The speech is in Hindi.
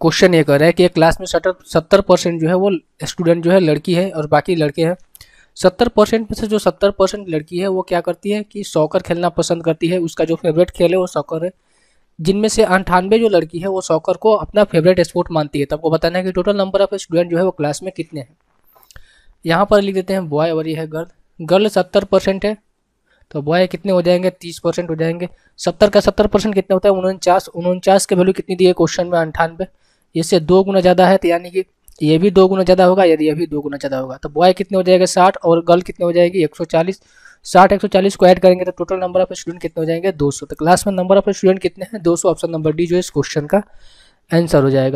क्वेश्चन ये कर रहा है कि एक क्लास में सटर सत्तर परसेंट जो है वो स्टूडेंट जो है लड़की है और बाकी लड़के हैं सत्तर परसेंट में से जो सत्तर परसेंट लड़की है वो क्या करती है कि सॉकर खेलना पसंद करती है उसका जो फेवरेट खेल है वो सॉकर है जिनमें से अंठानवे जो लड़की है वो सॉकर को अपना फेवरेट स्पोर्ट मानती है तो आपको बताना है कि टोटल नंबर ऑफ स्टूडेंट जो है वो क्लास में कितने हैं यहाँ पर लिख देते हैं बॉय और ये है गर्ल गर्ल सत्तर परसेंट है तो बॉय कितने हो जाएंगे तीस परसेंट हो जाएंगे सत्तर का सत्तर परसेंट कितना होता है उनचास उनचास के वैल्यू कितनी दी है क्वेश्चन में अंठानवे इससे दो गुना ज़्यादा है तो यानी कि ये भी दो गुना ज़्यादा होगा यदि ये भी दो गुना ज़्यादा होगा तो बॉय कितने हो जाएगा साठ और गर्ल कितने हो जाएगी एक सौ चालीस साठ एक सौ चालीस को ऐड करेंगे तो टोटल नंबर ऑफ स्टूडेंट कितने हो जाएंगे दो सौ तो क्लास में नंबर ऑफ स्टूडेंट कितने हैं दो सौ ऑप्शन नंबर डी जो इस क्वेश्चन का आंसर हो जाएगा